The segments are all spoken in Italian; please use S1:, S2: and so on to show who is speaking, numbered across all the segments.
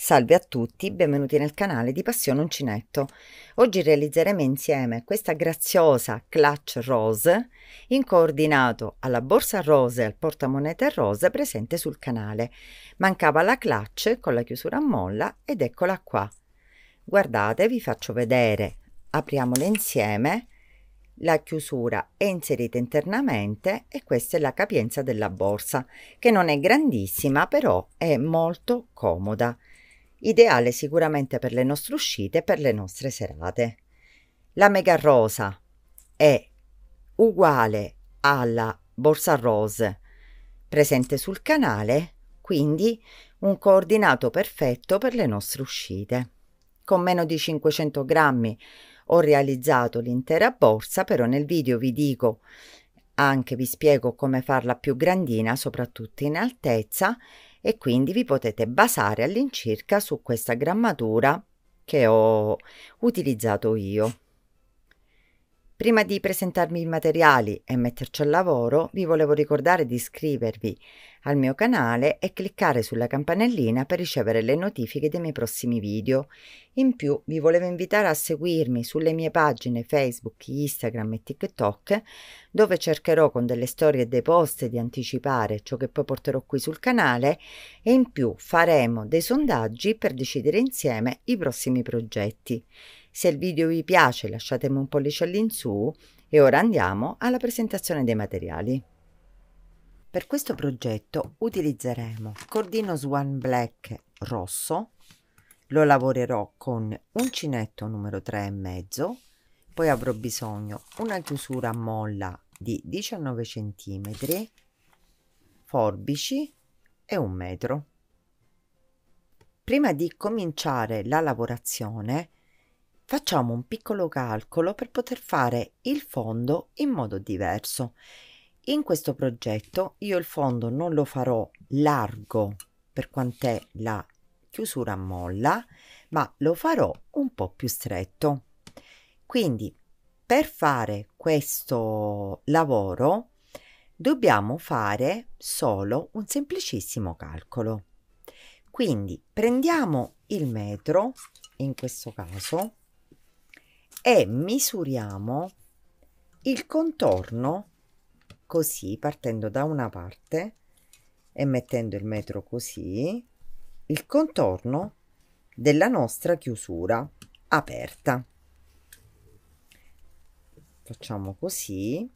S1: Salve a tutti, benvenuti nel canale di Passione Uncinetto. Oggi realizzeremo insieme questa graziosa clutch rose in coordinato alla borsa rose e al portamonete rose presente sul canale. Mancava la clutch con la chiusura a molla ed eccola qua. Guardate, vi faccio vedere. Apriamole insieme. La chiusura è inserita internamente e questa è la capienza della borsa, che non è grandissima, però è molto comoda ideale sicuramente per le nostre uscite e per le nostre serate. La mega rosa è uguale alla borsa rose presente sul canale, quindi un coordinato perfetto per le nostre uscite. Con meno di 500 grammi ho realizzato l'intera borsa, però nel video vi dico anche, vi spiego come farla più grandina, soprattutto in altezza, e quindi vi potete basare all'incirca su questa grammatura che ho utilizzato io. Prima di presentarmi i materiali e metterci al lavoro, vi volevo ricordare di iscrivervi al mio canale e cliccare sulla campanellina per ricevere le notifiche dei miei prossimi video. In più vi volevo invitare a seguirmi sulle mie pagine Facebook, Instagram e TikTok dove cercherò con delle storie e dei post di anticipare ciò che poi porterò qui sul canale e in più faremo dei sondaggi per decidere insieme i prossimi progetti. Se il video vi piace lasciatemi un pollice all'insù e ora andiamo alla presentazione dei materiali. Per questo progetto utilizzeremo cordino swan black rosso, lo lavorerò con uncinetto numero 3,5, poi avrò bisogno una chiusura a molla di 19 cm, forbici e un metro. Prima di cominciare la lavorazione facciamo un piccolo calcolo per poter fare il fondo in modo diverso in questo progetto io il fondo non lo farò largo per quant'è la chiusura a molla, ma lo farò un po' più stretto. Quindi per fare questo lavoro dobbiamo fare solo un semplicissimo calcolo. Quindi prendiamo il metro, in questo caso, e misuriamo il contorno così partendo da una parte e mettendo il metro così il contorno della nostra chiusura aperta facciamo così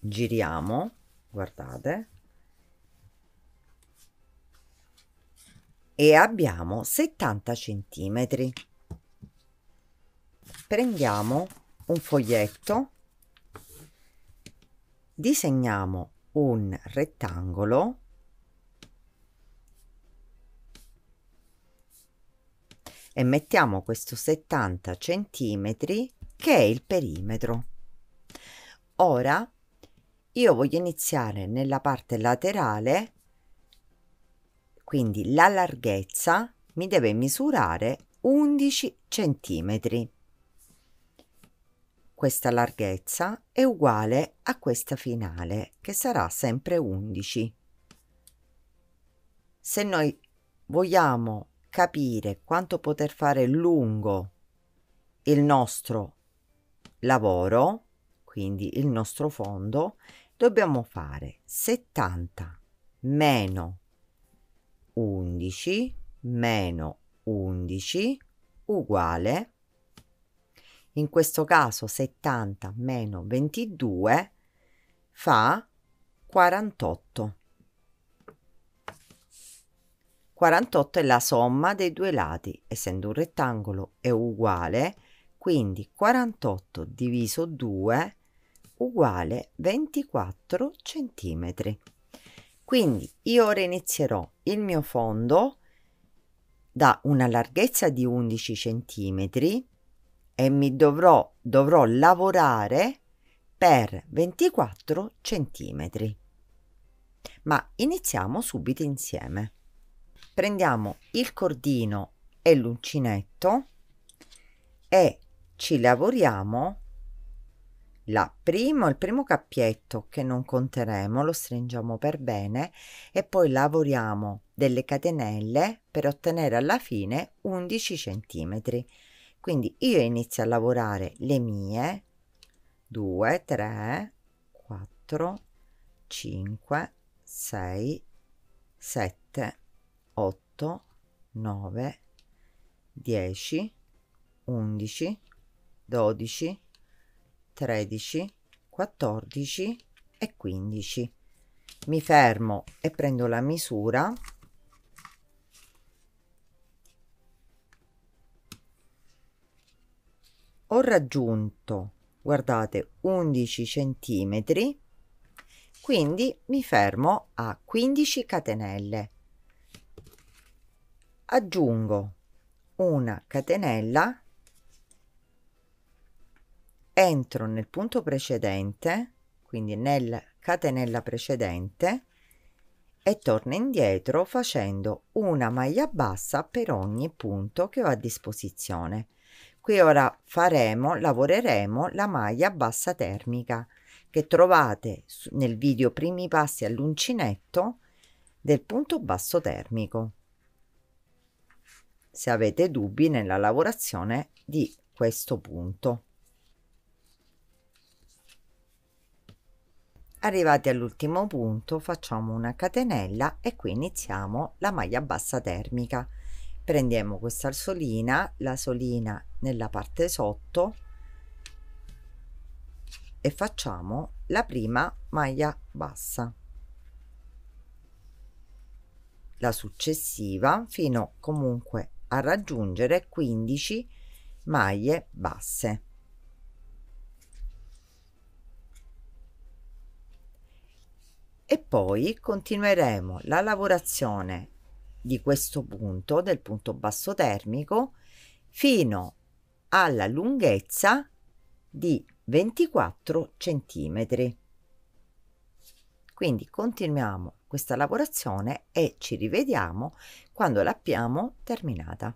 S1: giriamo guardate e abbiamo 70 centimetri prendiamo un foglietto disegniamo un rettangolo e mettiamo questo 70 centimetri che è il perimetro. Ora io voglio iniziare nella parte laterale, quindi la larghezza mi deve misurare 11 centimetri questa larghezza è uguale a questa finale, che sarà sempre 11. Se noi vogliamo capire quanto poter fare lungo il nostro lavoro, quindi il nostro fondo, dobbiamo fare 70 meno 11 meno 11 uguale in questo caso 70 meno 22 fa 48. 48 è la somma dei due lati, essendo un rettangolo è uguale, quindi 48 diviso 2 uguale 24 centimetri. Quindi io ora inizierò il mio fondo da una larghezza di 11 centimetri e mi dovrò, dovrò lavorare per 24 centimetri. Ma iniziamo subito insieme. Prendiamo il cordino e l'uncinetto e ci lavoriamo la primo, il primo cappietto che non conteremo, lo stringiamo per bene e poi lavoriamo delle catenelle per ottenere alla fine 11 centimetri. Quindi io inizio a lavorare le mie 2, 3, 4, 5, 6, 7, 8, 9, 10, 11, 12, 13, 14 e 15. Mi fermo e prendo la misura ho raggiunto, guardate, 11 centimetri, quindi mi fermo a 15 catenelle. Aggiungo una catenella, entro nel punto precedente, quindi nella catenella precedente, e torno indietro facendo una maglia bassa per ogni punto che ho a disposizione Qui ora faremo, lavoreremo la maglia a bassa termica che trovate nel video primi passi all'uncinetto del punto basso termico. Se avete dubbi nella lavorazione di questo punto. Arrivati all'ultimo punto facciamo una catenella e qui iniziamo la maglia bassa termica prendiamo questa solina la solina nella parte sotto e facciamo la prima maglia bassa la successiva fino comunque a raggiungere 15 maglie basse e poi continueremo la lavorazione di questo punto, del punto basso termico, fino alla lunghezza di 24 centimetri. Quindi continuiamo questa lavorazione e ci rivediamo quando l'abbiamo terminata.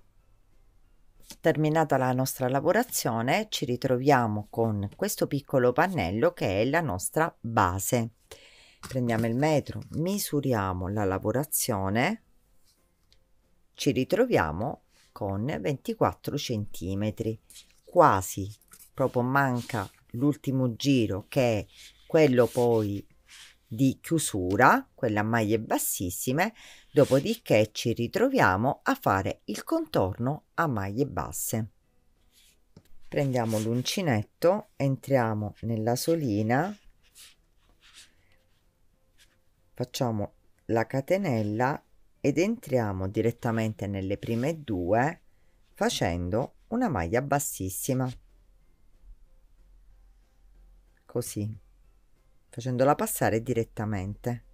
S1: Terminata la nostra lavorazione ci ritroviamo con questo piccolo pannello che è la nostra base. Prendiamo il metro, misuriamo la lavorazione ci ritroviamo con 24 centimetri quasi proprio manca l'ultimo giro che è quello poi di chiusura quella maglie bassissime dopodiché ci ritroviamo a fare il contorno a maglie basse prendiamo l'uncinetto entriamo nella solina facciamo la catenella ed entriamo direttamente nelle prime due facendo una maglia bassissima così facendola passare direttamente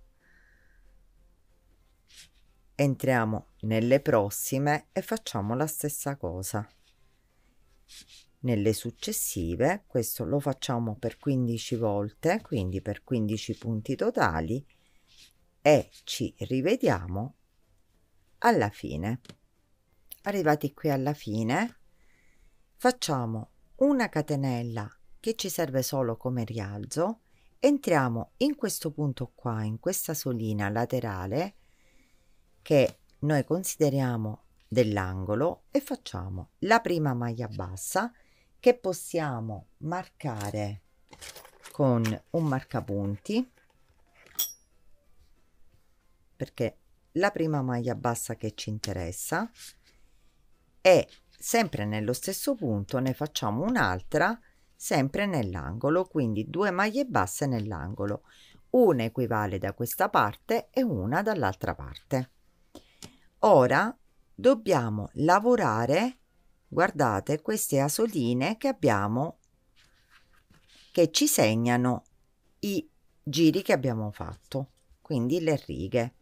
S1: entriamo nelle prossime e facciamo la stessa cosa nelle successive questo lo facciamo per 15 volte quindi per 15 punti totali e ci rivediamo alla fine. Arrivati qui alla fine, facciamo una catenella che ci serve solo come rialzo, entriamo in questo punto qua, in questa solina laterale che noi consideriamo dell'angolo e facciamo la prima maglia bassa che possiamo marcare con un marcapunti perché la prima maglia bassa che ci interessa e sempre nello stesso punto ne facciamo un'altra sempre nell'angolo quindi due maglie basse nell'angolo una equivale da questa parte e una dall'altra parte ora dobbiamo lavorare guardate queste asoline che abbiamo che ci segnano i giri che abbiamo fatto quindi le righe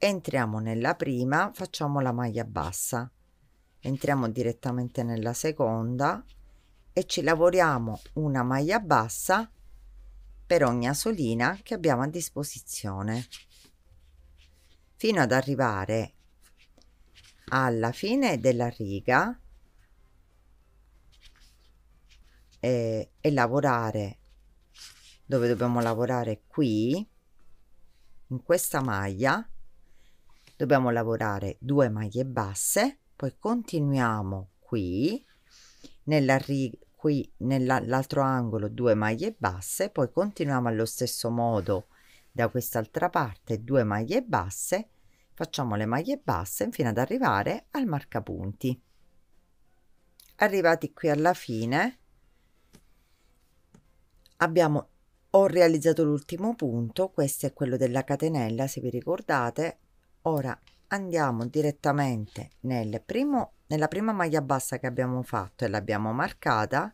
S1: entriamo nella prima facciamo la maglia bassa entriamo direttamente nella seconda e ci lavoriamo una maglia bassa per ogni asolina che abbiamo a disposizione fino ad arrivare alla fine della riga e, eh, e lavorare dove dobbiamo lavorare qui in questa maglia dobbiamo lavorare due maglie basse poi continuiamo qui nella riga qui nell'altro angolo due maglie basse poi continuiamo allo stesso modo da quest'altra parte due maglie basse facciamo le maglie basse fino ad arrivare al marcapunti arrivati qui alla fine abbiamo ho realizzato l'ultimo punto questo è quello della catenella se vi ricordate Ora andiamo direttamente nel primo, nella prima maglia bassa che abbiamo fatto e l'abbiamo marcata,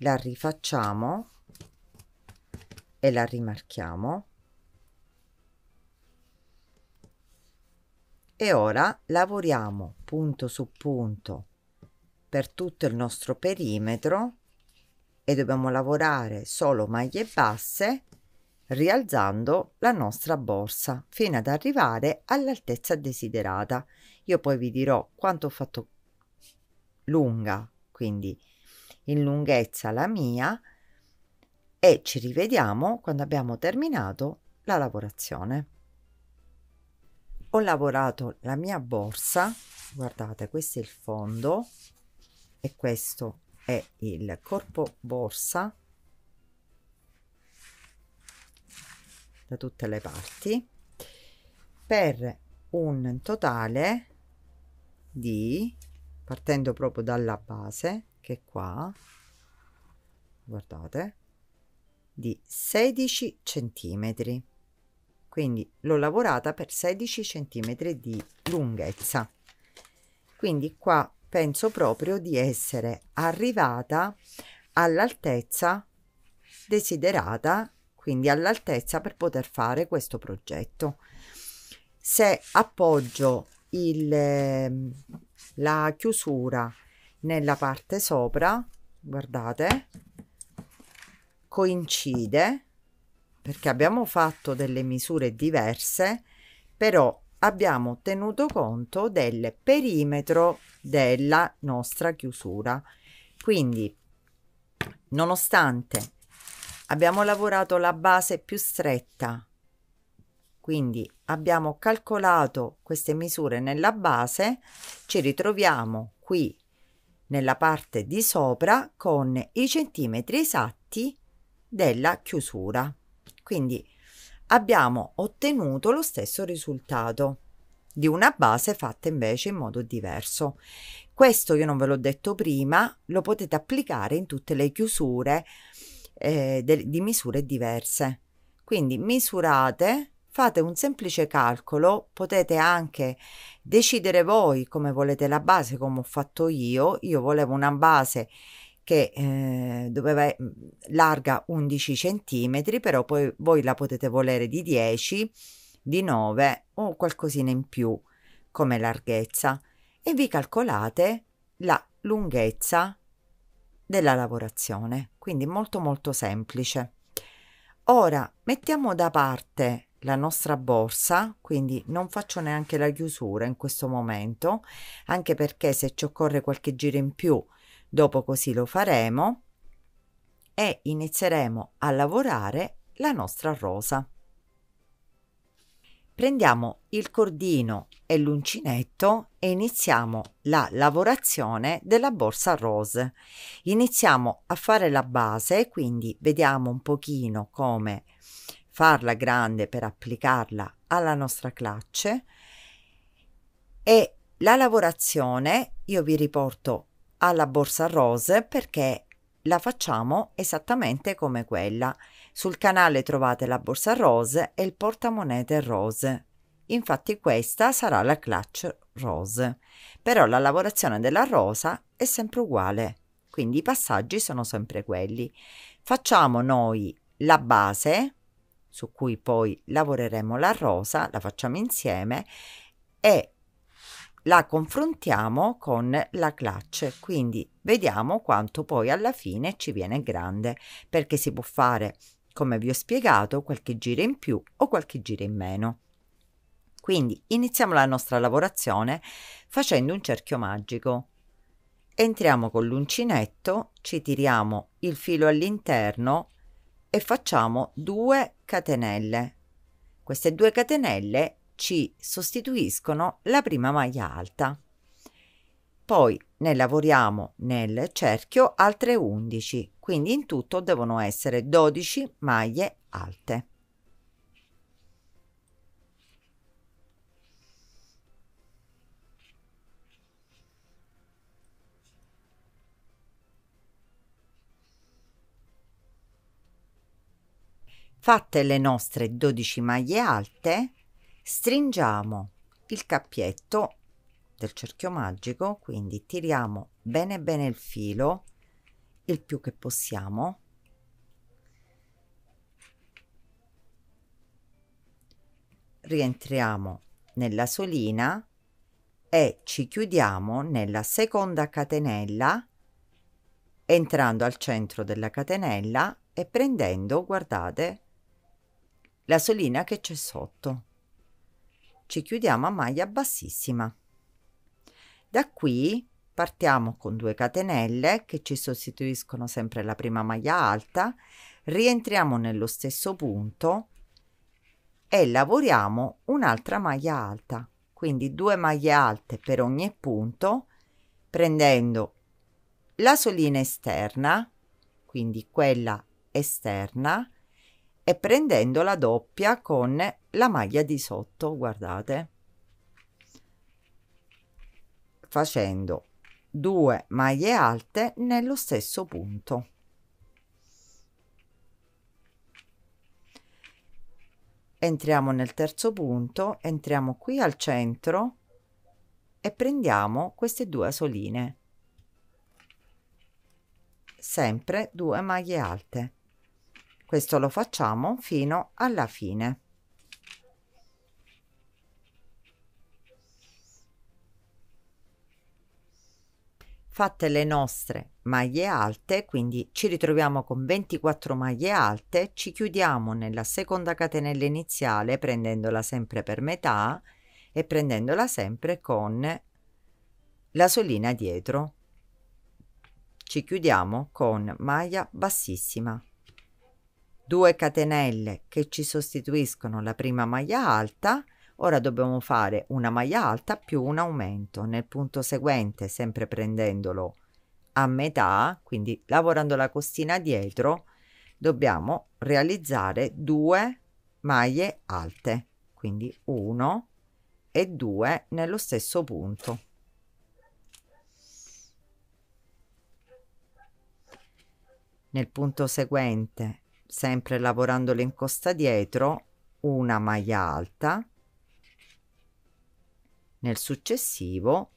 S1: la rifacciamo e la rimarchiamo. E ora lavoriamo punto su punto per tutto il nostro perimetro e dobbiamo lavorare solo maglie basse rialzando la nostra borsa fino ad arrivare all'altezza desiderata. Io poi vi dirò quanto ho fatto lunga, quindi in lunghezza la mia e ci rivediamo quando abbiamo terminato la lavorazione. Ho lavorato la mia borsa, guardate questo è il fondo e questo è il corpo borsa da tutte le parti per un totale di partendo proprio dalla base che è qua guardate di 16 centimetri quindi l'ho lavorata per 16 centimetri di lunghezza quindi qua penso proprio di essere arrivata all'altezza desiderata quindi all'altezza per poter fare questo progetto. Se appoggio il, ehm, la chiusura nella parte sopra, guardate, coincide perché abbiamo fatto delle misure diverse, però abbiamo tenuto conto del perimetro della nostra chiusura. Quindi, nonostante abbiamo lavorato la base più stretta quindi abbiamo calcolato queste misure nella base ci ritroviamo qui nella parte di sopra con i centimetri esatti della chiusura quindi abbiamo ottenuto lo stesso risultato di una base fatta invece in modo diverso questo io non ve l'ho detto prima lo potete applicare in tutte le chiusure eh, de- di misure diverse. Quindi misurate, fate un semplice calcolo, potete anche decidere voi come volete la base, come ho fatto io. Io volevo una base che eh, doveva mm, larga 11 cm, però poi voi la potete volere di 10, di 9 o qualcosina in più come larghezza e vi calcolate la lunghezza della lavorazione, quindi molto molto semplice. Ora mettiamo da parte la nostra borsa, quindi non faccio neanche la chiusura in questo momento, anche perché se ci occorre qualche giro in più, dopo così lo faremo e inizieremo a lavorare la nostra rosa prendiamo il cordino e l'uncinetto e iniziamo la lavorazione della borsa rose. Iniziamo a fare la base, quindi vediamo un pochino come farla grande per applicarla alla nostra clacce e la lavorazione io vi riporto alla borsa rose perché la facciamo esattamente come quella sul canale trovate la borsa rose e il portamonete rose. Infatti questa sarà la clutch rose, però la lavorazione della rosa è sempre uguale, quindi i passaggi sono sempre quelli. Facciamo noi la base, su cui poi lavoreremo la rosa, la facciamo insieme e la confrontiamo con la clutch, quindi vediamo quanto poi alla fine ci viene grande, perché si può fare come vi ho spiegato, qualche giro in più o qualche giro in meno. Quindi iniziamo la nostra lavorazione facendo un cerchio magico. Entriamo con l'uncinetto, ci tiriamo il filo all'interno e facciamo due catenelle. Queste due catenelle ci sostituiscono la prima maglia alta. Poi ne lavoriamo nel cerchio altre 11, quindi in tutto devono essere 12 maglie alte. Fatte le nostre 12 maglie alte, stringiamo il cappietto del cerchio magico quindi tiriamo bene bene il filo il più che possiamo rientriamo nella solina e ci chiudiamo nella seconda catenella entrando al centro della catenella e prendendo guardate la solina che c'è sotto ci chiudiamo a maglia bassissima da qui partiamo con due catenelle che ci sostituiscono sempre la prima maglia alta, rientriamo nello stesso punto e lavoriamo un'altra maglia alta, quindi due maglie alte per ogni punto, prendendo la solina esterna, quindi quella esterna, e prendendo la doppia con la maglia di sotto, guardate facendo due maglie alte nello stesso punto entriamo nel terzo punto entriamo qui al centro e prendiamo queste due soline sempre due maglie alte questo lo facciamo fino alla fine Fatte le nostre maglie alte, quindi ci ritroviamo con 24 maglie alte, ci chiudiamo nella seconda catenella iniziale prendendola sempre per metà e prendendola sempre con la solina dietro. Ci chiudiamo con maglia bassissima. 2 catenelle che ci sostituiscono la prima maglia alta Ora dobbiamo fare una maglia alta più un aumento nel punto seguente, sempre prendendolo a metà, quindi lavorando la costina dietro, dobbiamo realizzare due maglie alte, quindi 1 e 2 nello stesso punto. Nel punto seguente, sempre lavorando l'incosta dietro, una maglia alta nel successivo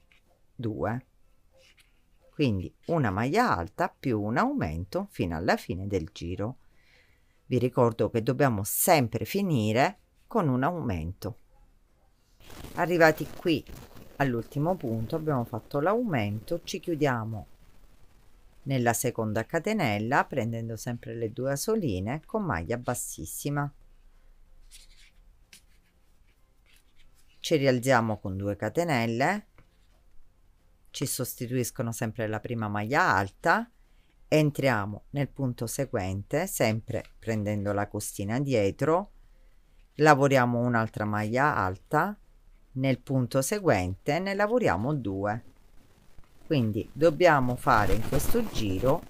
S1: 2. Quindi una maglia alta più un aumento fino alla fine del giro. Vi ricordo che dobbiamo sempre finire con un aumento. Arrivati qui all'ultimo punto abbiamo fatto l'aumento, ci chiudiamo nella seconda catenella prendendo sempre le due asoline con maglia bassissima ci rialziamo con due catenelle ci sostituiscono sempre la prima maglia alta entriamo nel punto seguente sempre prendendo la costina dietro lavoriamo un'altra maglia alta nel punto seguente ne lavoriamo 2 quindi dobbiamo fare in questo giro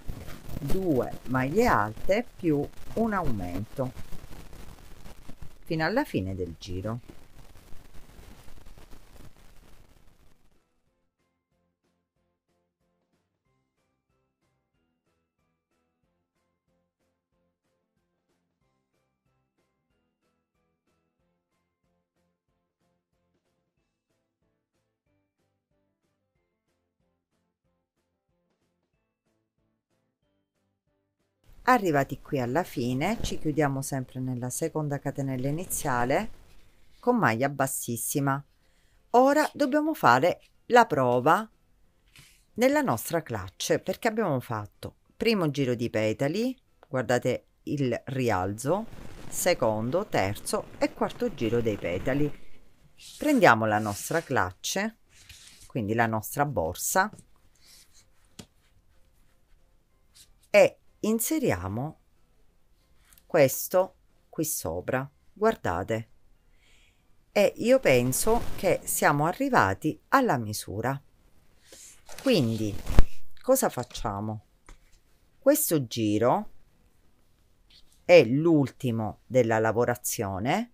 S1: 2 maglie alte più un aumento fino alla fine del giro arrivati qui alla fine ci chiudiamo sempre nella seconda catenella iniziale con maglia bassissima ora dobbiamo fare la prova nella nostra clutch perché abbiamo fatto primo giro di petali guardate il rialzo secondo terzo e quarto giro dei petali prendiamo la nostra clutch quindi la nostra borsa e inseriamo questo qui sopra guardate e io penso che siamo arrivati alla misura quindi cosa facciamo questo giro è l'ultimo della lavorazione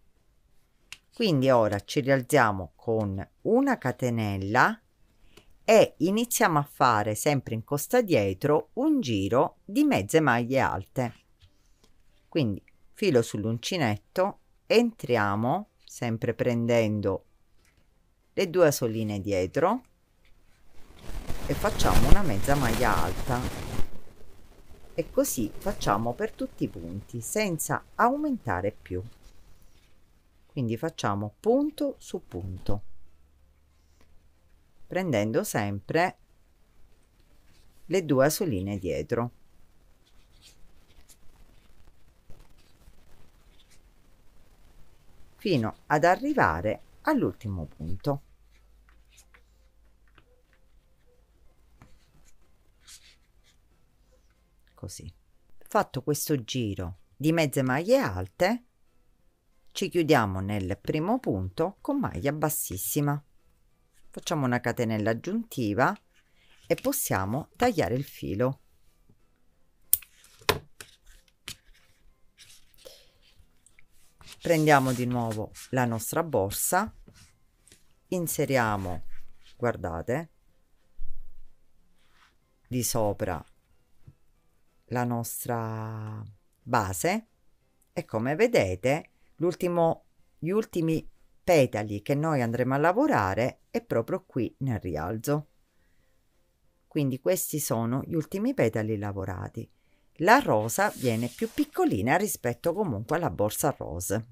S1: quindi ora ci rialziamo con una catenella e iniziamo a fare sempre in costa dietro un giro di mezze maglie alte quindi filo sull'uncinetto entriamo sempre prendendo le due soline dietro e facciamo una mezza maglia alta e così facciamo per tutti i punti senza aumentare più quindi facciamo punto su punto prendendo sempre le due asoline dietro fino ad arrivare all'ultimo punto così fatto questo giro di mezze maglie alte ci chiudiamo nel primo punto con maglia bassissima facciamo una catenella aggiuntiva e possiamo tagliare il filo prendiamo di nuovo la nostra borsa inseriamo guardate di sopra la nostra base e come vedete l'ultimo gli ultimi petali che noi andremo a lavorare è proprio qui nel rialzo quindi questi sono gli ultimi petali lavorati la rosa viene più piccolina rispetto comunque alla borsa rose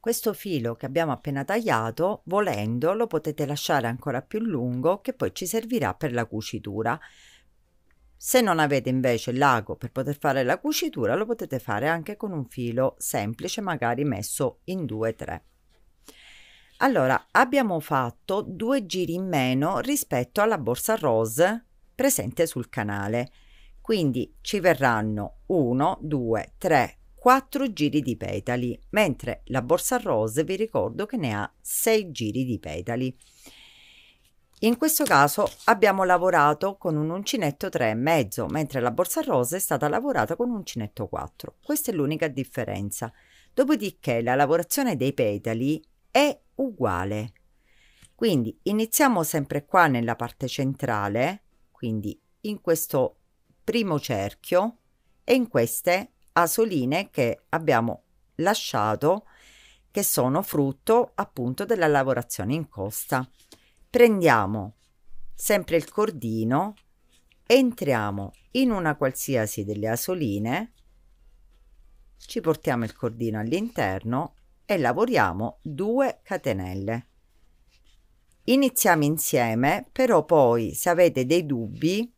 S1: questo filo che abbiamo appena tagliato volendo lo potete lasciare ancora più lungo che poi ci servirà per la cucitura se non avete invece l'ago per poter fare la cucitura lo potete fare anche con un filo semplice magari messo in 2-3 allora, abbiamo fatto due giri in meno rispetto alla borsa rose presente sul canale. Quindi ci verranno 1, 2, 3, 4 giri di petali, mentre la borsa rose vi ricordo che ne ha 6 giri di petali. In questo caso abbiamo lavorato con un uncinetto 3,5, mentre la borsa rosa è stata lavorata con un uncinetto 4. Questa è l'unica differenza. Dopodiché la lavorazione dei petali è uguale. Quindi iniziamo sempre qua nella parte centrale, quindi in questo primo cerchio e in queste asoline che abbiamo lasciato che sono frutto appunto della lavorazione in costa. Prendiamo sempre il cordino, entriamo in una qualsiasi delle asoline, ci portiamo il cordino all'interno e lavoriamo 2 catenelle. Iniziamo insieme, però poi se avete dei dubbi,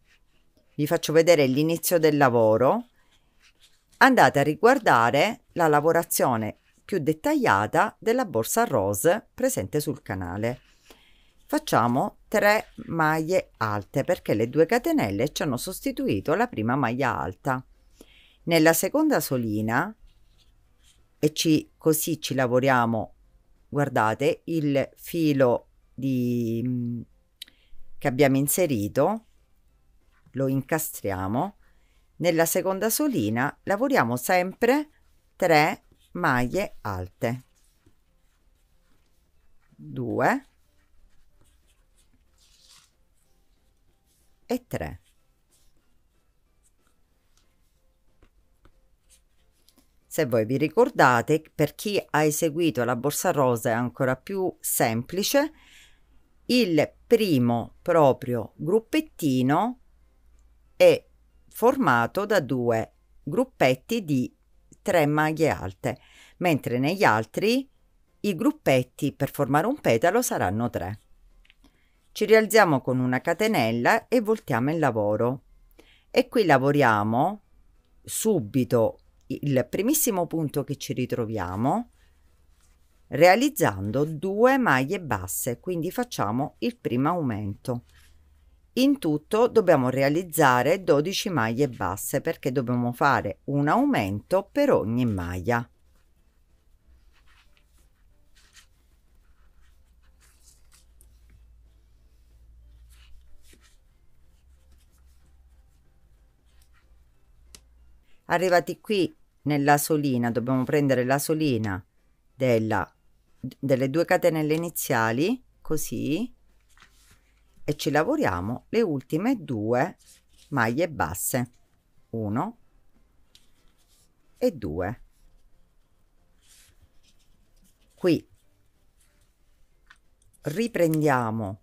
S1: vi faccio vedere l'inizio del lavoro, andate a riguardare la lavorazione più dettagliata della borsa rose presente sul canale. Facciamo 3 maglie alte perché le due catenelle ci hanno sostituito la prima maglia alta. Nella seconda solina e ci, così ci lavoriamo. Guardate il filo di, mm, che abbiamo inserito, lo incastriamo. Nella seconda solina lavoriamo sempre 3 maglie alte. 2 e 3. Se voi vi ricordate, per chi ha eseguito la borsa rosa è ancora più semplice, il primo proprio gruppettino è formato da due gruppetti di tre maglie alte, mentre negli altri i gruppetti per formare un petalo saranno tre. Ci rialziamo con una catenella e voltiamo il lavoro. E qui lavoriamo subito il primissimo punto che ci ritroviamo realizzando due maglie basse quindi facciamo il primo aumento in tutto dobbiamo realizzare 12 maglie basse perché dobbiamo fare un aumento per ogni maglia arrivati qui nella solina, dobbiamo prendere la solina della, delle due catenelle iniziali, così, e ci lavoriamo le ultime due maglie basse, 1 e 2. Qui riprendiamo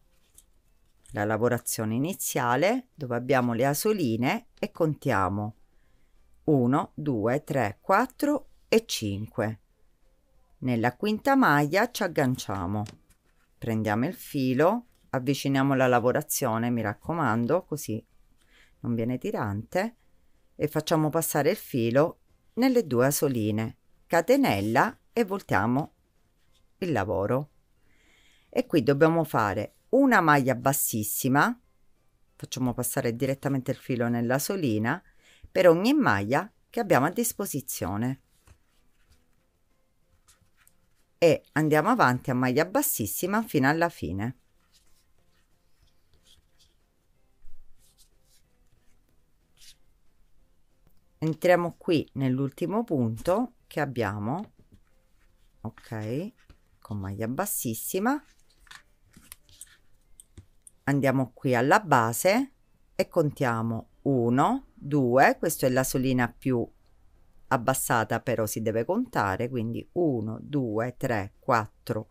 S1: la lavorazione iniziale dove abbiamo le asoline e contiamo 1, 2, 3, 4 e 5. Nella quinta maglia ci agganciamo. Prendiamo il filo, avviciniamo la lavorazione, mi raccomando, così non viene tirante, e facciamo passare il filo nelle due asoline, catenella e voltiamo il lavoro. E qui dobbiamo fare una maglia bassissima, facciamo passare direttamente il filo nella solina per ogni maglia che abbiamo a disposizione e andiamo avanti a maglia bassissima fino alla fine entriamo qui nell'ultimo punto che abbiamo ok con maglia bassissima andiamo qui alla base e contiamo 1, 2, questa è la solina più abbassata però si deve contare, quindi 1, 2, 3, 4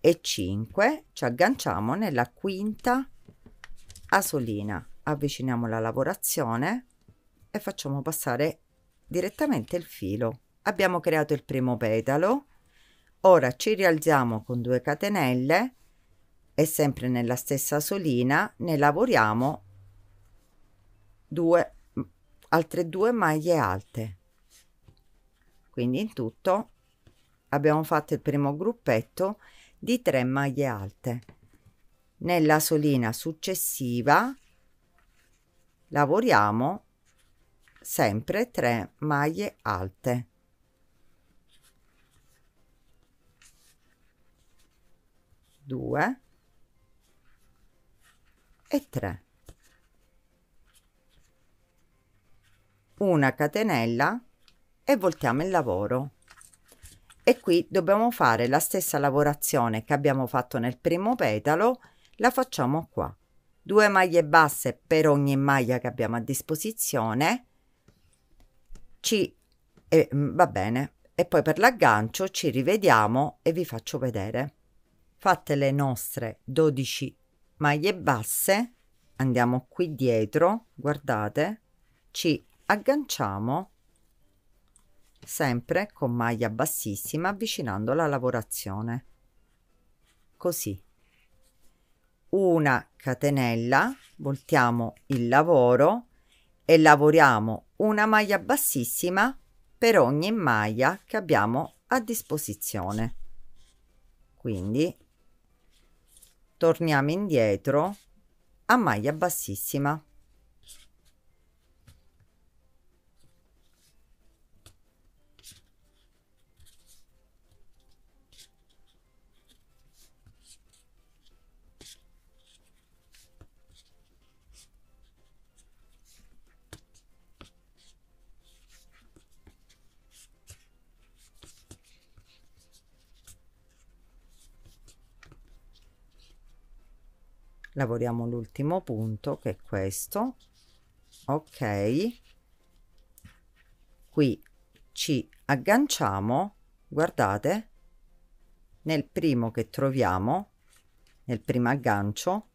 S1: e 5, ci agganciamo nella quinta asolina, avviciniamo la lavorazione e facciamo passare direttamente il filo. Abbiamo creato il primo petalo, ora ci rialziamo con 2 catenelle e sempre nella stessa solina ne lavoriamo due, altre due maglie alte quindi in tutto abbiamo fatto il primo gruppetto di 3 maglie alte nella solina successiva lavoriamo sempre 3 maglie alte due e tre una catenella e voltiamo il lavoro e qui dobbiamo fare la stessa lavorazione che abbiamo fatto nel primo petalo la facciamo qua due maglie basse per ogni maglia che abbiamo a disposizione ci e, mm, va bene e poi per l'aggancio ci rivediamo e vi faccio vedere fatte le nostre 12 maglie basse andiamo qui dietro guardate ci agganciamo sempre con maglia bassissima avvicinando la lavorazione così una catenella voltiamo il lavoro e lavoriamo una maglia bassissima per ogni maglia che abbiamo a disposizione quindi torniamo indietro a maglia bassissima lavoriamo l'ultimo punto che è questo ok qui ci agganciamo guardate nel primo che troviamo nel primo aggancio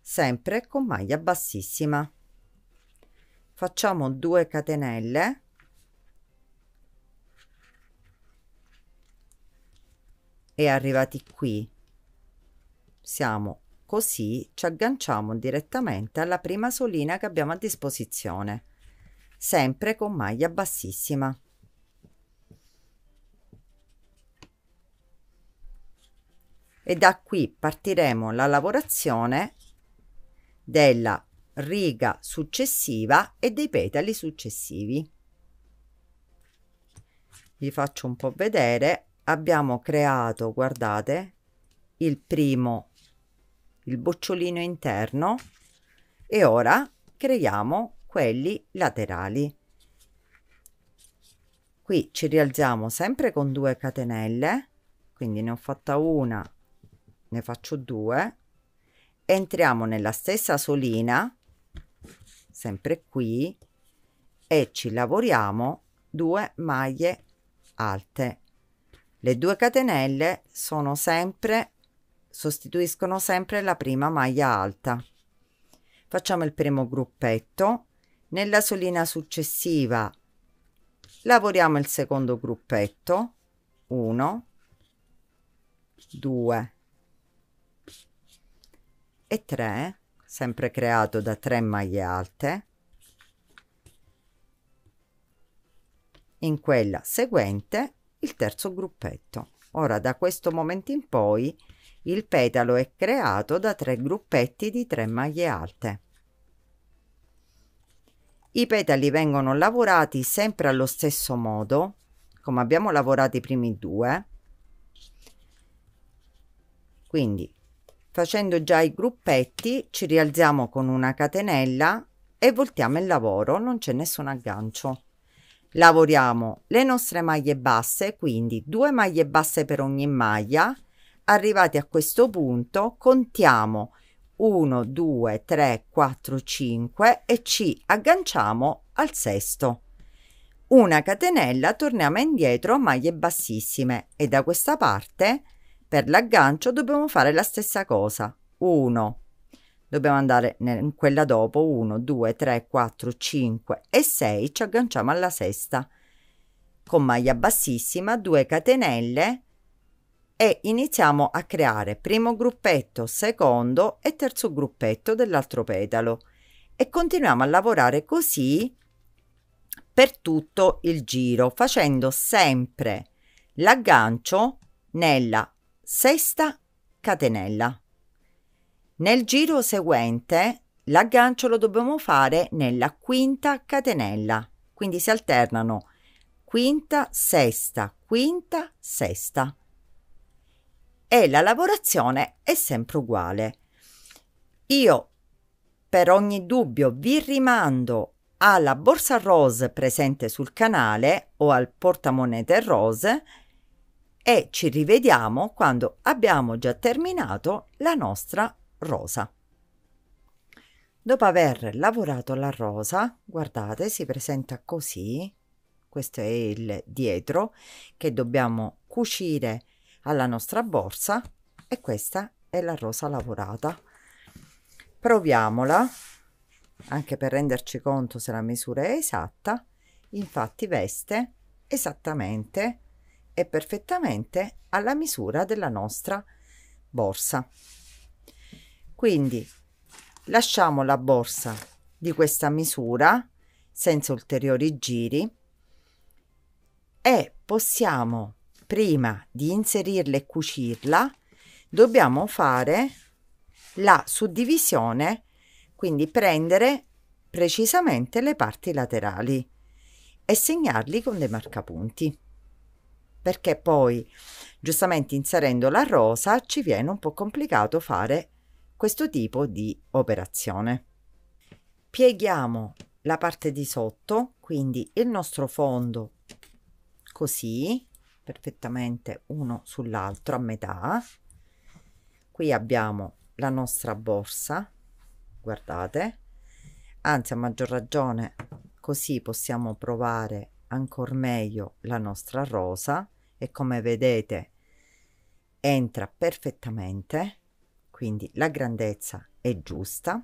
S1: sempre con maglia bassissima facciamo 2 catenelle e arrivati qui siamo così, ci agganciamo direttamente alla prima solina che abbiamo a disposizione, sempre con maglia bassissima. e da qui partiremo la lavorazione della riga successiva e dei petali successivi vi faccio un po' vedere abbiamo creato guardate il primo il bocciolino interno e ora creiamo quelli laterali qui ci rialziamo sempre con due catenelle quindi ne ho fatta una ne faccio due entriamo nella stessa solina sempre qui e ci lavoriamo due maglie alte le due catenelle sono sempre sostituiscono sempre la prima maglia alta. Facciamo il primo gruppetto, nella solina successiva lavoriamo il secondo gruppetto, 1, 2 e 3, sempre creato da 3 maglie alte. In quella seguente il terzo gruppetto. Ora da questo momento in poi il petalo è creato da tre gruppetti di tre maglie alte. I petali vengono lavorati sempre allo stesso modo, come abbiamo lavorato i primi due. Quindi facendo già i gruppetti ci rialziamo con una catenella e voltiamo il lavoro, non c'è nessun aggancio. Lavoriamo le nostre maglie basse, quindi due maglie basse per ogni maglia arrivati a questo punto contiamo 1, 2, 3, 4, 5 e ci agganciamo al sesto. Una catenella, torniamo indietro, maglie bassissime e da questa parte per l'aggancio dobbiamo fare la stessa cosa. 1, dobbiamo andare in quella dopo, 1, 2, 3, 4, 5 e 6, ci agganciamo alla sesta. Con maglia bassissima, 2 catenelle, e iniziamo a creare primo gruppetto, secondo e terzo gruppetto dell'altro petalo e continuiamo a lavorare così per tutto il giro facendo sempre l'aggancio nella sesta catenella. Nel giro seguente l'aggancio lo dobbiamo fare nella quinta catenella, quindi si alternano quinta, sesta, quinta, sesta e la lavorazione è sempre uguale. Io per ogni dubbio vi rimando alla borsa rose presente sul canale o al portamonete rose e ci rivediamo quando abbiamo già terminato la nostra rosa. Dopo aver lavorato la rosa, guardate, si presenta così, questo è il dietro che dobbiamo cucire alla nostra borsa e questa è la rosa lavorata proviamola anche per renderci conto se la misura è esatta infatti veste esattamente e perfettamente alla misura della nostra borsa quindi lasciamo la borsa di questa misura senza ulteriori giri e possiamo prima di inserirla e cucirla dobbiamo fare la suddivisione quindi prendere precisamente le parti laterali e segnarli con dei marcapunti perché poi giustamente inserendo la rosa ci viene un po' complicato fare questo tipo di operazione pieghiamo la parte di sotto quindi il nostro fondo così perfettamente uno sull'altro a metà qui abbiamo la nostra borsa guardate anzi a maggior ragione così possiamo provare ancora meglio la nostra rosa e come vedete entra perfettamente quindi la grandezza è giusta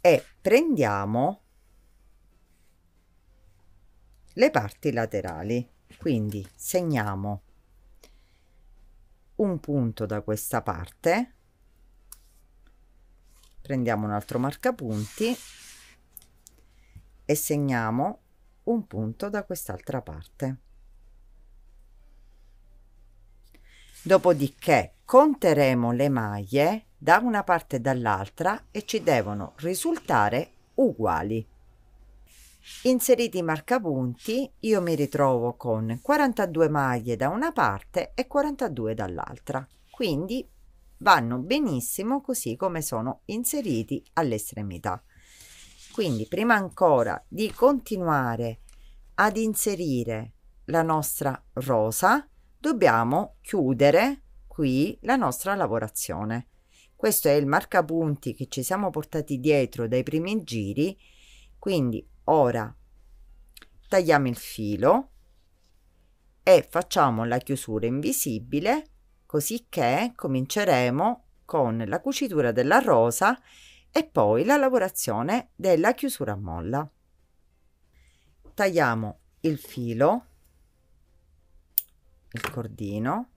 S1: e prendiamo le parti laterali. Quindi segniamo un punto da questa parte, prendiamo un altro marcapunti e segniamo un punto da quest'altra parte. Dopodiché conteremo le maglie da una parte e dall'altra e ci devono risultare uguali. Inseriti i marcapunti, io mi ritrovo con 42 maglie da una parte e 42 dall'altra. Quindi vanno benissimo così come sono inseriti all'estremità. Quindi prima ancora di continuare ad inserire la nostra rosa, dobbiamo chiudere qui la nostra lavorazione. Questo è il marcapunti che ci siamo portati dietro dai primi giri, quindi ora tagliamo il filo e facciamo la chiusura invisibile così che cominceremo con la cucitura della rosa e poi la lavorazione della chiusura a molla tagliamo il filo il cordino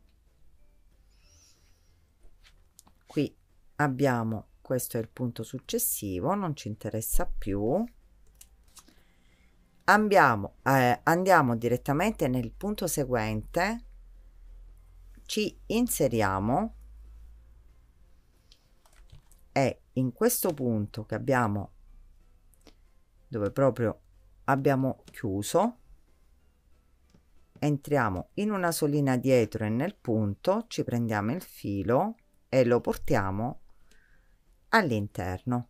S1: qui abbiamo questo è il punto successivo non ci interessa più Andiamo, eh, andiamo direttamente nel punto seguente, ci inseriamo e in questo punto che abbiamo dove proprio abbiamo chiuso entriamo in una solina dietro e nel punto ci prendiamo il filo e lo portiamo all'interno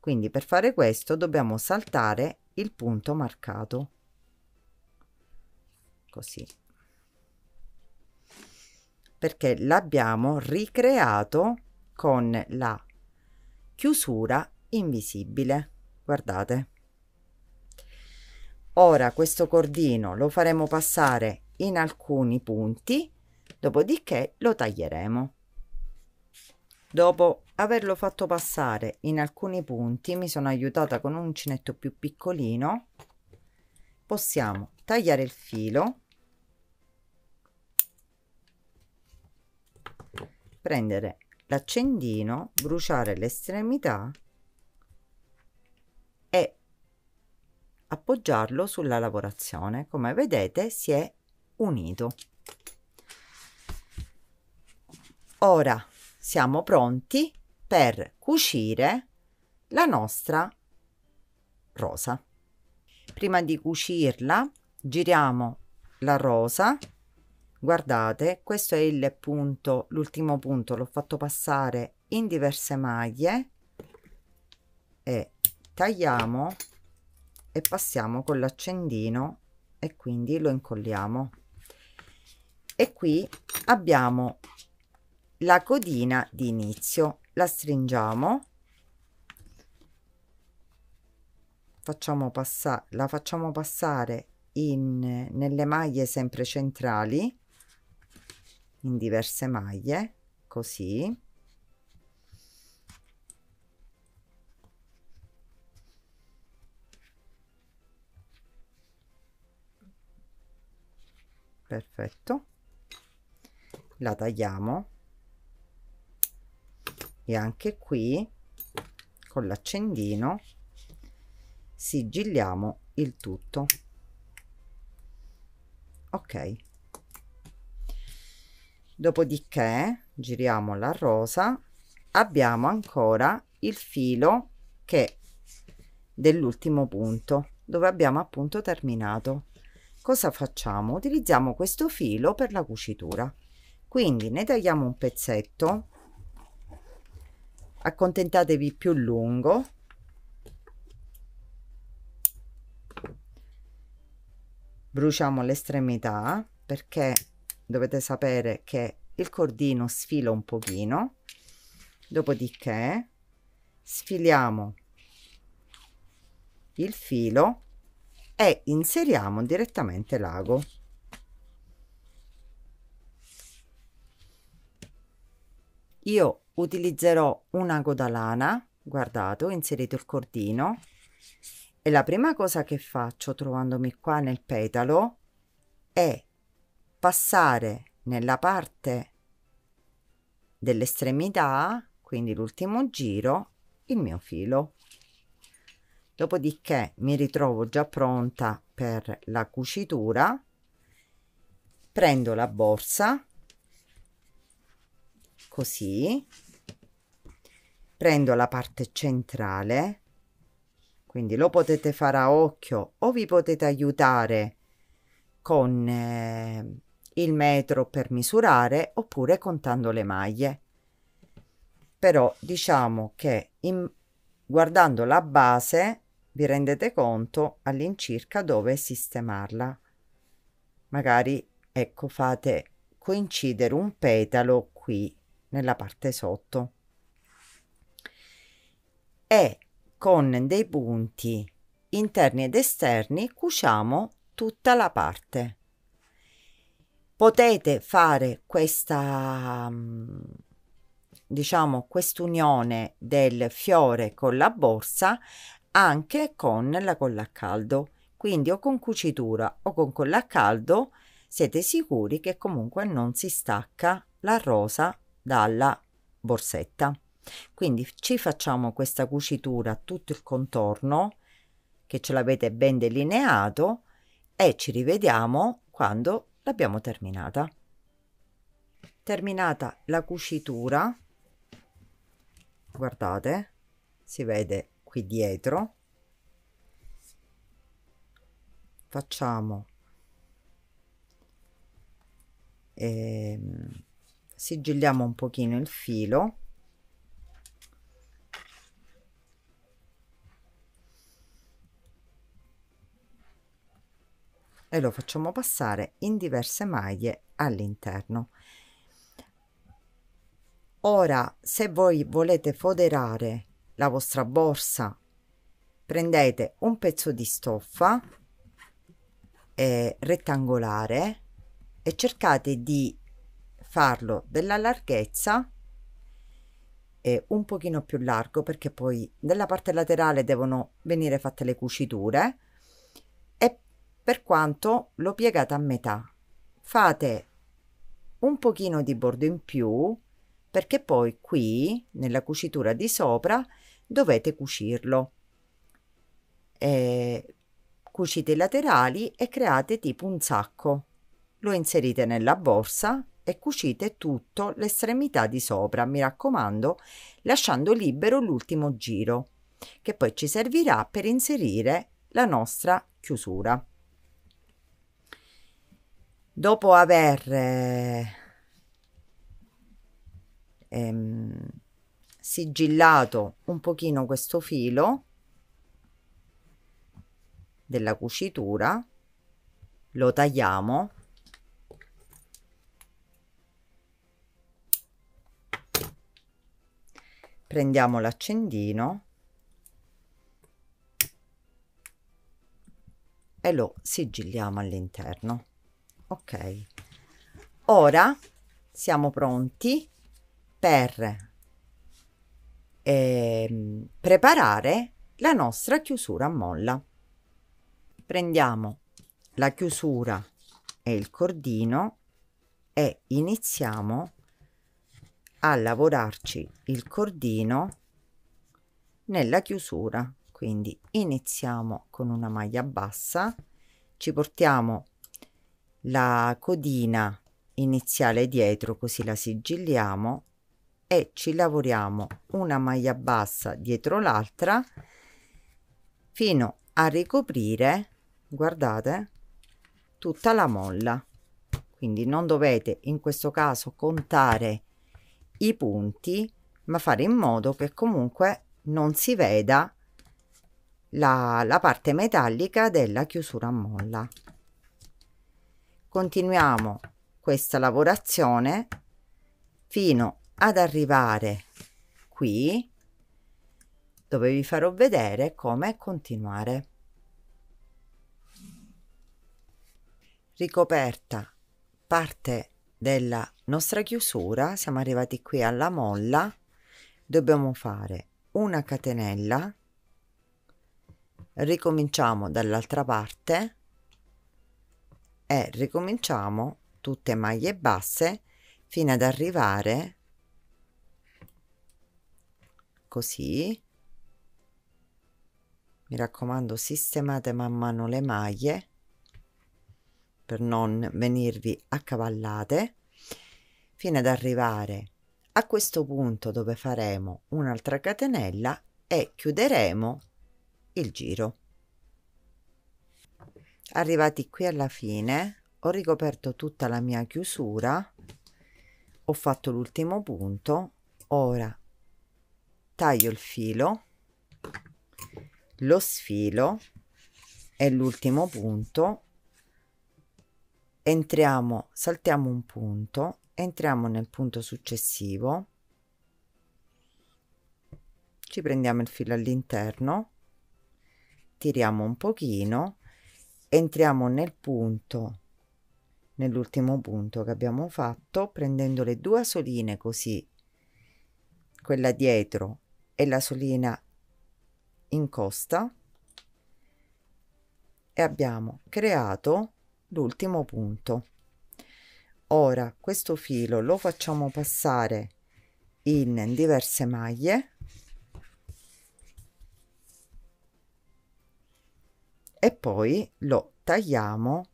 S1: quindi per fare questo dobbiamo saltare il punto marcato. Così. Perché l'abbiamo ricreato con la chiusura invisibile. Guardate. Ora questo cordino lo faremo passare in alcuni punti, dopodiché lo taglieremo. Dopo averlo fatto passare in alcuni punti mi sono aiutata con un uncinetto più piccolino possiamo tagliare il filo prendere l'accendino bruciare l'estremità e appoggiarlo sulla lavorazione come vedete si è unito ora siamo pronti per cucire la nostra rosa. Prima di cucirla giriamo la rosa guardate questo è il punto l'ultimo punto l'ho fatto passare in diverse maglie e tagliamo e passiamo con l'accendino e quindi lo incolliamo e qui abbiamo la codina di inizio la stringiamo facciamo passare la facciamo passare in nelle maglie sempre centrali in diverse maglie così perfetto la tagliamo e anche qui con l'accendino sigilliamo il tutto ok dopodiché giriamo la rosa abbiamo ancora il filo che dell'ultimo punto dove abbiamo appunto terminato cosa facciamo utilizziamo questo filo per la cucitura quindi ne tagliamo un pezzetto accontentatevi più lungo bruciamo l'estremità perché dovete sapere che il cordino sfila un pochino dopodiché sfiliamo il filo e inseriamo direttamente l'ago io utilizzerò una lana guardato ho inserito il cordino e la prima cosa che faccio trovandomi qua nel petalo è passare nella parte dell'estremità, quindi l'ultimo giro, il mio filo. Dopodiché mi ritrovo già pronta per la cucitura, prendo la borsa, così, prendo la parte centrale quindi lo potete fare a occhio o vi potete aiutare con eh, il metro per misurare oppure contando le maglie però diciamo che in, guardando la base vi rendete conto all'incirca dove sistemarla magari ecco fate coincidere un petalo qui nella parte sotto e con dei punti interni ed esterni cuciamo tutta la parte. Potete fare questa mm, diciamo quest'unione del fiore con la borsa anche con la colla a caldo quindi o con cucitura o con colla a caldo siete sicuri che comunque non si stacca la rosa dalla borsetta quindi ci facciamo questa cucitura tutto il contorno che ce l'avete ben delineato e ci rivediamo quando l'abbiamo terminata. Terminata la cucitura, guardate, si vede qui dietro, facciamo ehm, sigilliamo un pochino il filo e lo facciamo passare in diverse maglie all'interno ora se voi volete foderare la vostra borsa prendete un pezzo di stoffa eh, rettangolare e cercate di farlo della larghezza e un pochino più largo perché poi nella parte laterale devono venire fatte le cuciture per quanto l'ho piegata a metà. Fate un pochino di bordo in più perché poi qui nella cucitura di sopra dovete cucirlo. E cucite i laterali e create tipo un sacco. Lo inserite nella borsa e cucite tutto l'estremità di sopra, mi raccomando, lasciando libero l'ultimo giro, che poi ci servirà per inserire la nostra chiusura dopo aver eh, ehm, sigillato un pochino questo filo della cucitura lo tagliamo prendiamo l'accendino e lo sigilliamo all'interno ok ora siamo pronti per eh, preparare la nostra chiusura a molla prendiamo la chiusura e il cordino e iniziamo a lavorarci il cordino nella chiusura quindi iniziamo con una maglia bassa ci portiamo la codina iniziale dietro così la sigilliamo e ci lavoriamo una maglia bassa dietro l'altra fino a ricoprire guardate tutta la molla quindi non dovete in questo caso contare i punti ma fare in modo che comunque non si veda la, la parte metallica della chiusura a molla continuiamo questa lavorazione fino ad arrivare qui dove vi farò vedere come continuare ricoperta parte della nostra chiusura siamo arrivati qui alla molla dobbiamo fare una catenella ricominciamo dall'altra parte e ricominciamo tutte maglie basse fino ad arrivare così mi raccomando sistemate man mano le maglie per non venirvi accavallate fino ad arrivare a questo punto dove faremo un'altra catenella e chiuderemo il giro arrivati qui alla fine ho ricoperto tutta la mia chiusura ho fatto l'ultimo punto ora taglio il filo lo sfilo è l'ultimo punto entriamo saltiamo un punto entriamo nel punto successivo ci prendiamo il filo all'interno tiriamo un pochino entriamo nel punto nell'ultimo punto che abbiamo fatto prendendo le due soline così quella dietro e la solina in costa e abbiamo creato l'ultimo punto ora questo filo lo facciamo passare in diverse maglie e poi lo tagliamo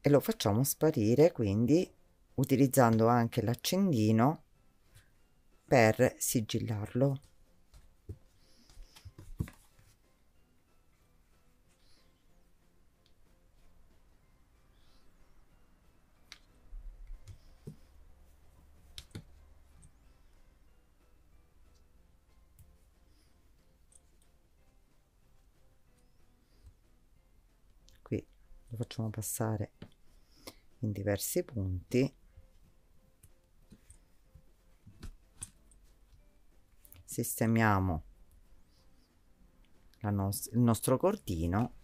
S1: e lo facciamo sparire quindi utilizzando anche l'accendino per sigillarlo facciamo passare in diversi punti sistemiamo nos il nostro cordino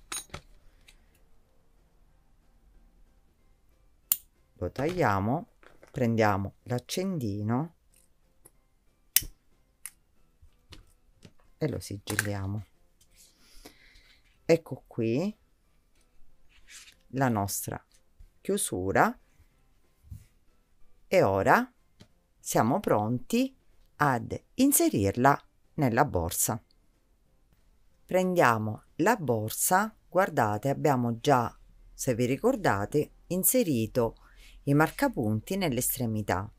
S1: lo tagliamo prendiamo l'accendino e lo sigilliamo ecco qui la nostra chiusura e ora siamo pronti ad inserirla nella borsa. Prendiamo la borsa, guardate abbiamo già, se vi ricordate, inserito i marcapunti nell'estremità.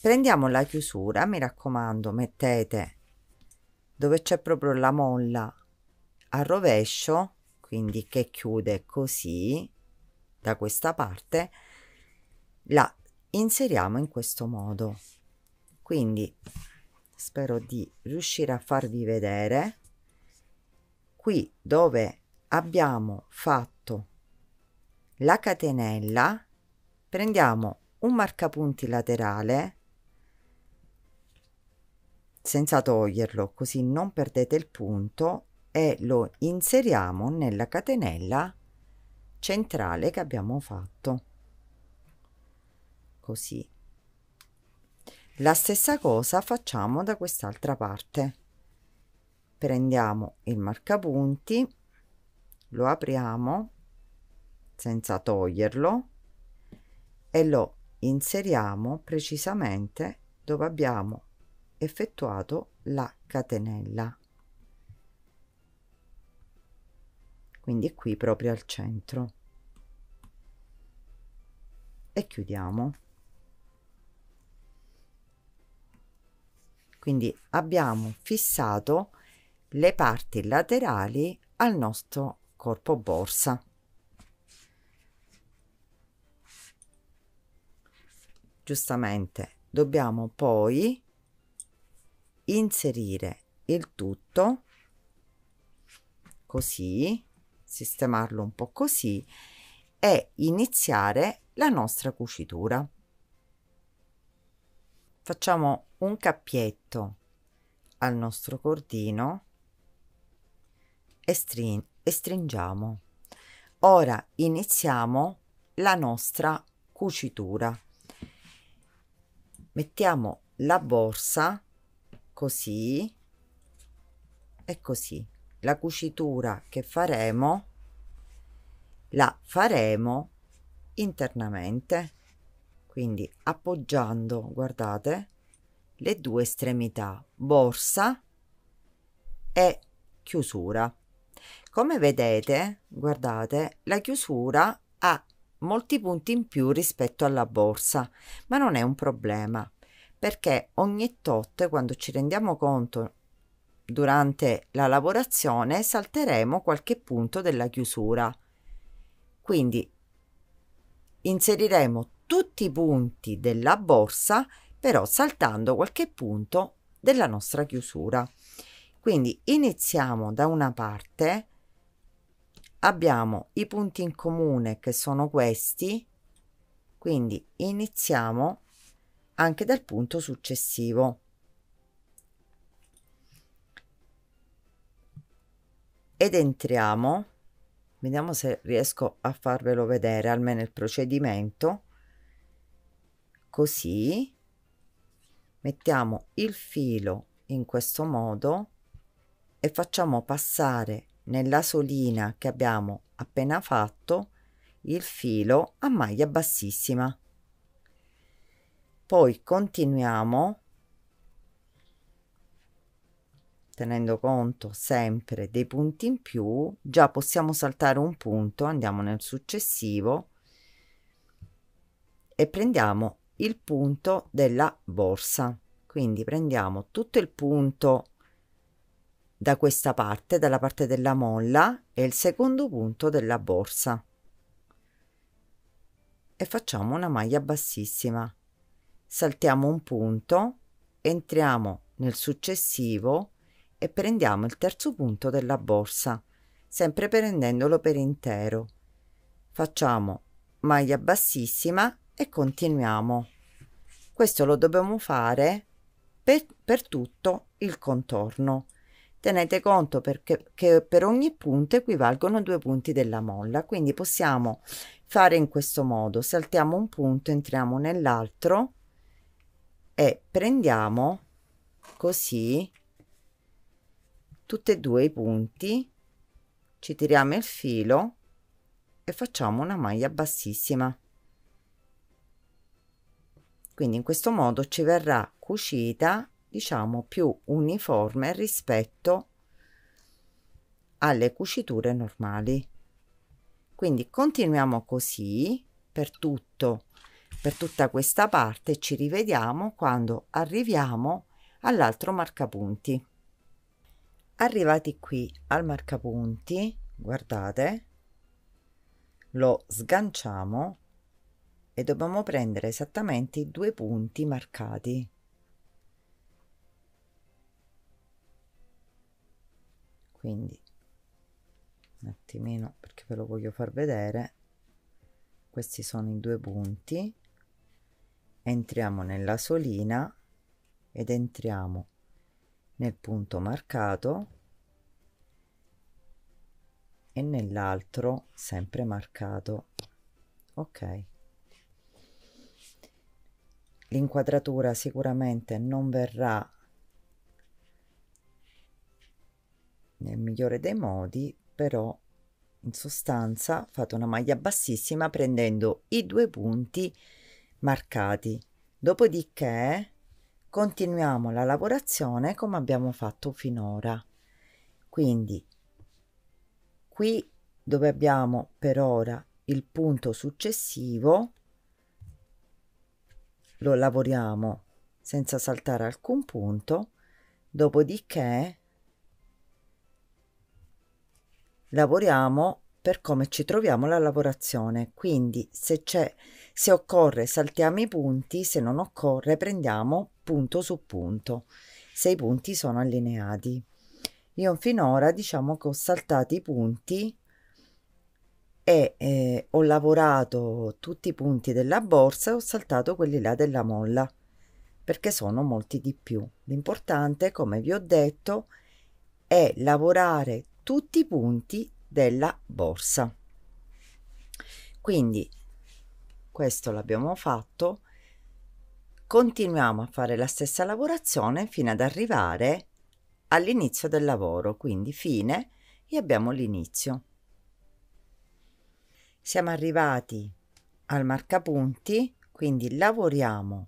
S1: Prendiamo la chiusura, mi raccomando mettete dove c'è proprio la molla a rovescio, quindi che chiude così, da questa parte la inseriamo in questo modo quindi spero di riuscire a farvi vedere qui dove abbiamo fatto la catenella prendiamo un marcapunti laterale senza toglierlo così non perdete il punto e lo inseriamo nella catenella centrale che abbiamo fatto così la stessa cosa facciamo da quest'altra parte prendiamo il marcapunti lo apriamo senza toglierlo e lo inseriamo precisamente dove abbiamo effettuato la catenella quindi qui proprio al centro e chiudiamo quindi abbiamo fissato le parti laterali al nostro corpo borsa giustamente dobbiamo poi inserire il tutto così sistemarlo un po' così e iniziare la nostra cucitura. Facciamo un cappietto al nostro cordino e, string e stringiamo. Ora iniziamo la nostra cucitura. Mettiamo la borsa così e così la cucitura che faremo la faremo internamente quindi appoggiando guardate le due estremità borsa e chiusura come vedete guardate la chiusura ha molti punti in più rispetto alla borsa ma non è un problema perché ogni tot quando ci rendiamo conto Durante la lavorazione salteremo qualche punto della chiusura. Quindi inseriremo tutti i punti della borsa però saltando qualche punto della nostra chiusura. Quindi iniziamo da una parte, abbiamo i punti in comune che sono questi, quindi iniziamo anche dal punto successivo. ed entriamo vediamo se riesco a farvelo vedere almeno il procedimento così mettiamo il filo in questo modo e facciamo passare nella solina che abbiamo appena fatto il filo a maglia bassissima poi continuiamo tenendo conto sempre dei punti in più, già possiamo saltare un punto, andiamo nel successivo e prendiamo il punto della borsa. Quindi prendiamo tutto il punto da questa parte, dalla parte della molla e il secondo punto della borsa e facciamo una maglia bassissima. Saltiamo un punto, entriamo nel successivo e prendiamo il terzo punto della borsa, sempre prendendolo per intero. Facciamo maglia bassissima e continuiamo. Questo lo dobbiamo fare per, per tutto il contorno. Tenete conto perché, che per ogni punto equivalgono due punti della molla, quindi possiamo fare in questo modo. Saltiamo un punto, entriamo nell'altro e prendiamo così tutti e due i punti ci tiriamo il filo e facciamo una maglia bassissima quindi in questo modo ci verrà cucita diciamo più uniforme rispetto alle cuciture normali quindi continuiamo così per tutto per tutta questa parte ci rivediamo quando arriviamo all'altro marcapunti arrivati qui al marcapunti guardate lo sganciamo e dobbiamo prendere esattamente i due punti marcati quindi un attimino perché ve lo voglio far vedere questi sono i due punti entriamo nella solina ed entriamo nel punto marcato e nell'altro sempre marcato ok l'inquadratura sicuramente non verrà nel migliore dei modi però in sostanza fate una maglia bassissima prendendo i due punti marcati dopodiché continuiamo la lavorazione come abbiamo fatto finora quindi qui dove abbiamo per ora il punto successivo lo lavoriamo senza saltare alcun punto dopodiché lavoriamo per come ci troviamo la lavorazione. Quindi se c'è, se occorre saltiamo i punti, se non occorre prendiamo punto su punto, se i punti sono allineati. Io finora diciamo che ho saltato i punti e eh, ho lavorato tutti i punti della borsa e ho saltato quelli là della molla perché sono molti di più. L'importante, come vi ho detto, è lavorare tutti i punti della borsa quindi questo l'abbiamo fatto continuiamo a fare la stessa lavorazione fino ad arrivare all'inizio del lavoro quindi fine e abbiamo l'inizio siamo arrivati al marcapunti quindi lavoriamo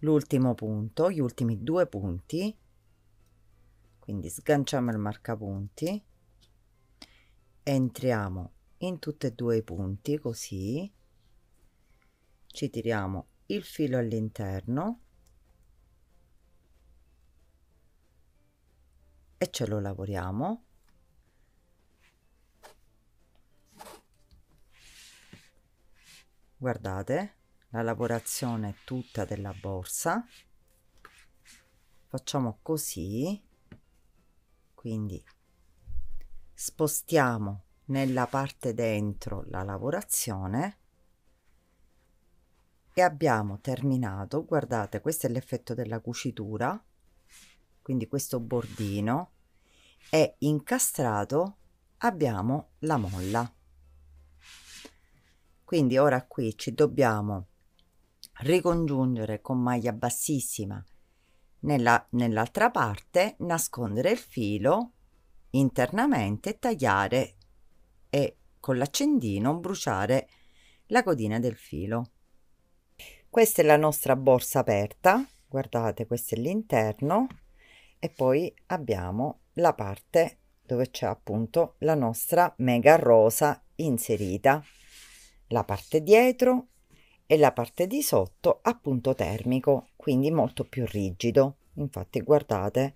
S1: l'ultimo punto gli ultimi due punti quindi sganciamo il marcapunti entriamo in tutti e due i punti così ci tiriamo il filo all'interno e ce lo lavoriamo guardate la lavorazione tutta della borsa facciamo così quindi spostiamo nella parte dentro la lavorazione e abbiamo terminato guardate questo è l'effetto della cucitura quindi questo bordino è incastrato abbiamo la molla quindi ora qui ci dobbiamo ricongiungere con maglia bassissima nella nell'altra parte nascondere il filo internamente tagliare e con l'accendino bruciare la codina del filo. Questa è la nostra borsa aperta, guardate questo è l'interno e poi abbiamo la parte dove c'è appunto la nostra mega rosa inserita, la parte dietro e la parte di sotto a punto termico, quindi molto più rigido. Infatti guardate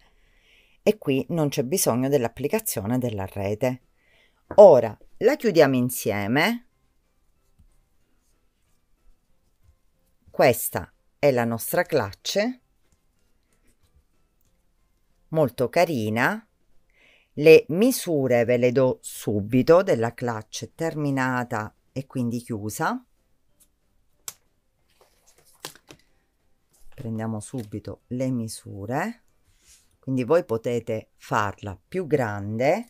S1: e qui non c'è bisogno dell'applicazione della rete. Ora la chiudiamo insieme. Questa è la nostra clutch, molto carina. Le misure ve le do subito della clutch terminata e quindi chiusa. Prendiamo subito le misure. Quindi voi potete farla più grande,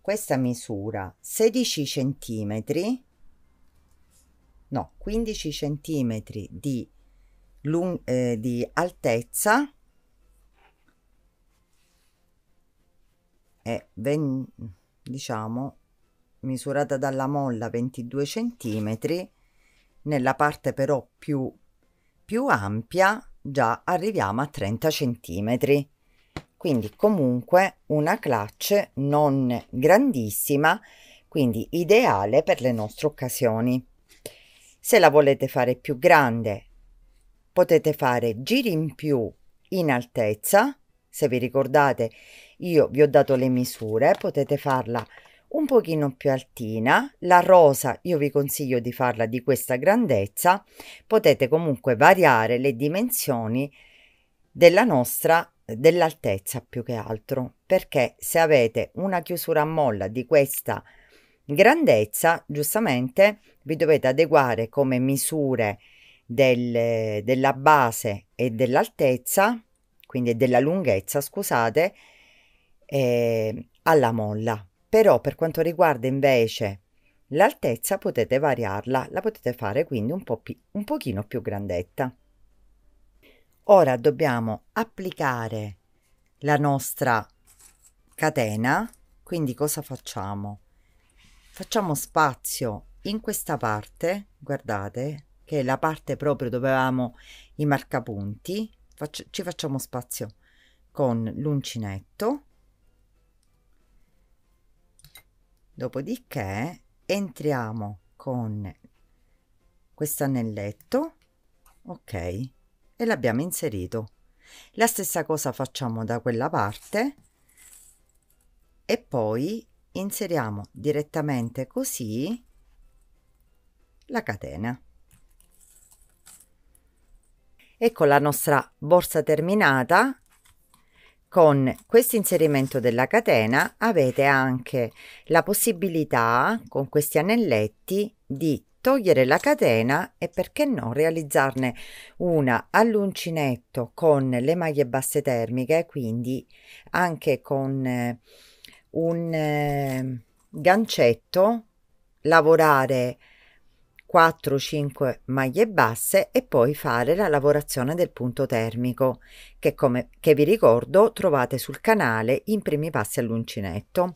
S1: questa misura 16 centimetri, no 15 centimetri di, lung- eh, di altezza e ben, diciamo misurata dalla molla 22 centimetri nella parte però più, più ampia già arriviamo a 30 centimetri quindi comunque una clutch non grandissima quindi ideale per le nostre occasioni se la volete fare più grande potete fare giri in più in altezza se vi ricordate io vi ho dato le misure potete farla un pochino più altina, la rosa io vi consiglio di farla di questa grandezza, potete comunque variare le dimensioni della nostra dell'altezza più che altro, perché se avete una chiusura a molla di questa grandezza, giustamente vi dovete adeguare come misure del, della base e dell'altezza, quindi della lunghezza, scusate, eh, alla molla però per quanto riguarda invece l'altezza potete variarla, la potete fare quindi un, po pi- un pochino più grandetta. Ora dobbiamo applicare la nostra catena, quindi cosa facciamo? Facciamo spazio in questa parte, guardate, che è la parte proprio dove avevamo i marcapunti, Faccio, ci facciamo spazio con l'uncinetto dopodiché entriamo con questo anelletto ok e l'abbiamo inserito la stessa cosa facciamo da quella parte e poi inseriamo direttamente così la catena ecco la nostra borsa terminata con questo inserimento della catena avete anche la possibilità con questi anelletti di togliere la catena e perché no realizzarne una all'uncinetto con le maglie basse termiche quindi anche con eh, un eh, gancetto lavorare 4-5 maglie basse e poi fare la lavorazione del punto termico che come che vi ricordo trovate sul canale in primi passi all'uncinetto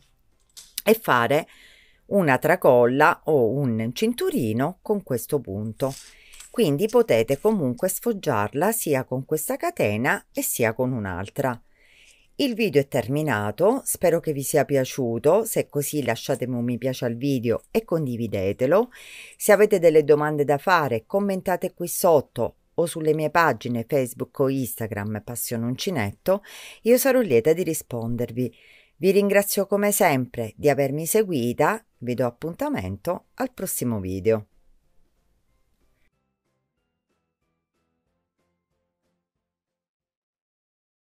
S1: e fare una tracolla o un cinturino con questo punto quindi potete comunque sfoggiarla sia con questa catena e sia con un'altra il video è terminato, spero che vi sia piaciuto, se è così lasciatemi un mi piace al video e condividetelo. Se avete delle domande da fare commentate qui sotto o sulle mie pagine Facebook o Instagram Passione Uncinetto, io sarò lieta di rispondervi. Vi ringrazio come sempre di avermi seguita, vi do appuntamento al prossimo video.